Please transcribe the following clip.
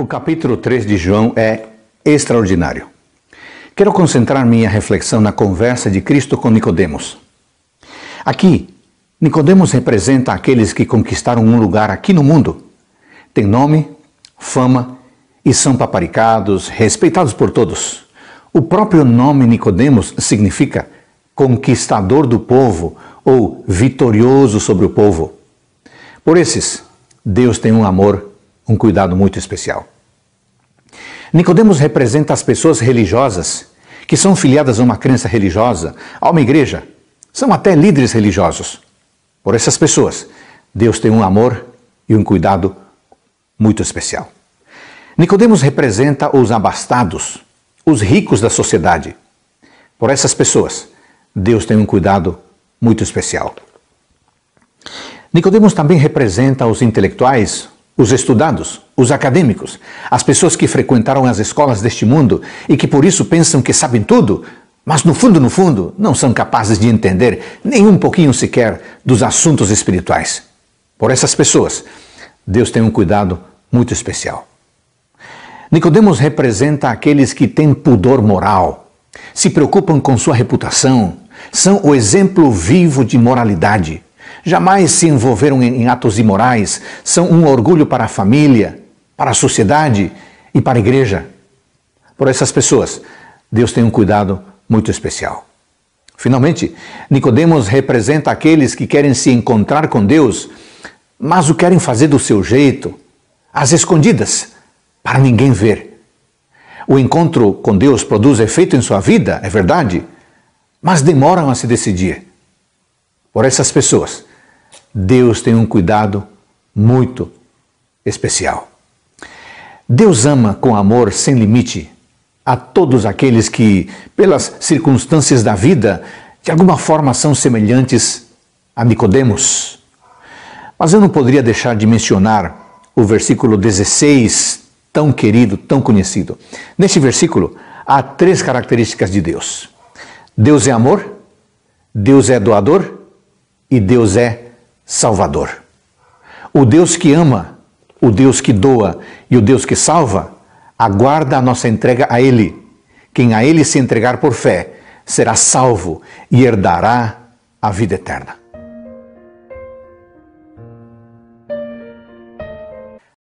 O capítulo 3 de João é extraordinário. Quero concentrar minha reflexão na conversa de Cristo com Nicodemos. Aqui, Nicodemos representa aqueles que conquistaram um lugar aqui no mundo. Tem nome, fama e são paparicados, respeitados por todos. O próprio nome Nicodemos significa conquistador do povo ou vitorioso sobre o povo. Por esses, Deus tem um amor um cuidado muito especial. Nicodemos representa as pessoas religiosas que são filiadas a uma crença religiosa, a uma igreja, são até líderes religiosos. Por essas pessoas, Deus tem um amor e um cuidado muito especial. Nicodemos representa os abastados, os ricos da sociedade. Por essas pessoas, Deus tem um cuidado muito especial. Nicodemos também representa os intelectuais, os estudados, os acadêmicos, as pessoas que frequentaram as escolas deste mundo e que por isso pensam que sabem tudo, mas no fundo, no fundo, não são capazes de entender nem um pouquinho sequer dos assuntos espirituais. Por essas pessoas, Deus tem um cuidado muito especial. Nicodemos representa aqueles que têm pudor moral, se preocupam com sua reputação, são o exemplo vivo de moralidade jamais se envolveram em atos imorais, são um orgulho para a família, para a sociedade e para a igreja. Por essas pessoas, Deus tem um cuidado muito especial. Finalmente, Nicodemos representa aqueles que querem se encontrar com Deus, mas o querem fazer do seu jeito, às escondidas, para ninguém ver. O encontro com Deus produz efeito em sua vida, é verdade, mas demoram a se decidir. Por essas pessoas, Deus tem um cuidado muito especial. Deus ama com amor sem limite a todos aqueles que, pelas circunstâncias da vida, de alguma forma são semelhantes a Nicodemos. Mas eu não poderia deixar de mencionar o versículo 16, tão querido, tão conhecido. Neste versículo há três características de Deus: Deus é amor, Deus é doador e Deus é Salvador. O Deus que ama, o Deus que doa e o Deus que salva, aguarda a nossa entrega a Ele. Quem a Ele se entregar por fé será salvo e herdará a vida eterna.